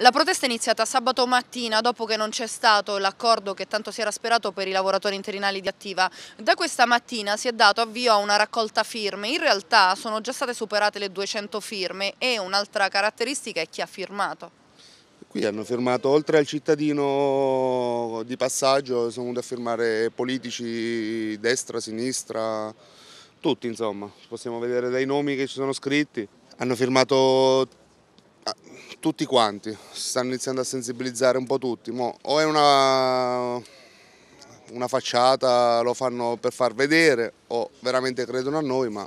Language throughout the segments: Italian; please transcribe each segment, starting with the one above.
La protesta è iniziata sabato mattina dopo che non c'è stato l'accordo che tanto si era sperato per i lavoratori interinali di Attiva. Da questa mattina si è dato avvio a una raccolta firme, in realtà sono già state superate le 200 firme e un'altra caratteristica è chi ha firmato. Qui hanno firmato oltre al cittadino di passaggio, sono venuti a firmare politici destra, sinistra, tutti insomma, possiamo vedere dai nomi che ci sono scritti. Hanno firmato tutti quanti, si stanno iniziando a sensibilizzare un po' tutti, Mo, o è una, una facciata, lo fanno per far vedere o veramente credono a noi, ma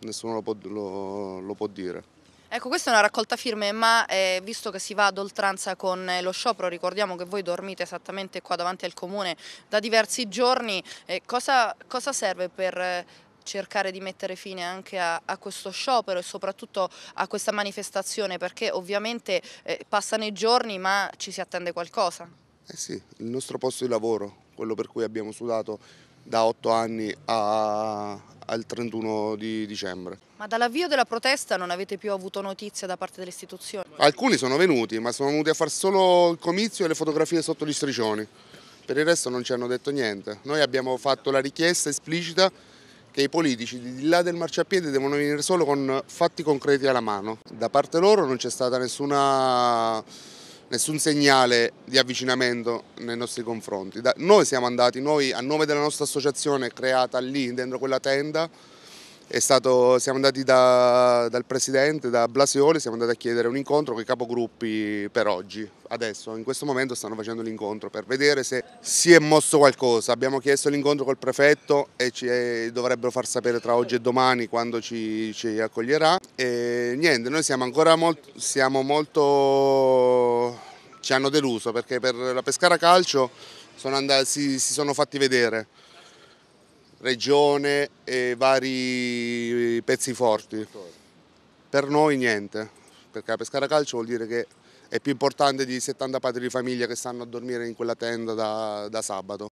nessuno lo può, lo, lo può dire. Ecco, questa è una raccolta firme, ma eh, visto che si va ad oltranza con eh, lo sciopero, ricordiamo che voi dormite esattamente qua davanti al comune da diversi giorni, eh, cosa, cosa, serve per eh, cercare di mettere fine anche a, a, questo sciopero e soprattutto a questa manifestazione perché ovviamente eh, passano i giorni ma ci si attende qualcosa. Eh sì, il nostro posto di lavoro, quello per cui abbiamo sudato da otto anni a, al 31 di dicembre. Ma dall'avvio della protesta non avete più avuto notizia da parte delle istituzioni? Alcuni sono venuti, ma sono venuti a fare solo il comizio e le fotografie sotto gli striscioni. Per il resto non ci hanno detto niente. Noi abbiamo fatto la richiesta esplicita che i politici di là del marciapiede devono venire solo con fatti concreti alla mano. Da parte loro non c'è stato nessun segnale di avvicinamento nei nostri confronti. Da, noi siamo andati, noi a nome della nostra associazione creata lì dentro quella tenda, Stato, siamo andati da, dal presidente, da Blasioli, siamo andati a chiedere un incontro con i capogruppi per oggi. Adesso, in questo momento, stanno facendo l'incontro per vedere se si è mosso qualcosa. Abbiamo chiesto l'incontro col prefetto e ci è, dovrebbero far sapere tra oggi e domani quando ci, ci accoglierà. E niente, noi siamo ancora molt, siamo molto... ci hanno deluso perché per la Pescara Calcio sono andati, si, si sono fatti vedere regione e vari pezzi forti. Per noi niente, perché la Pescara Calcio vuol dire che è più importante di 70 padri di famiglia che stanno a dormire in quella tenda da, da sabato.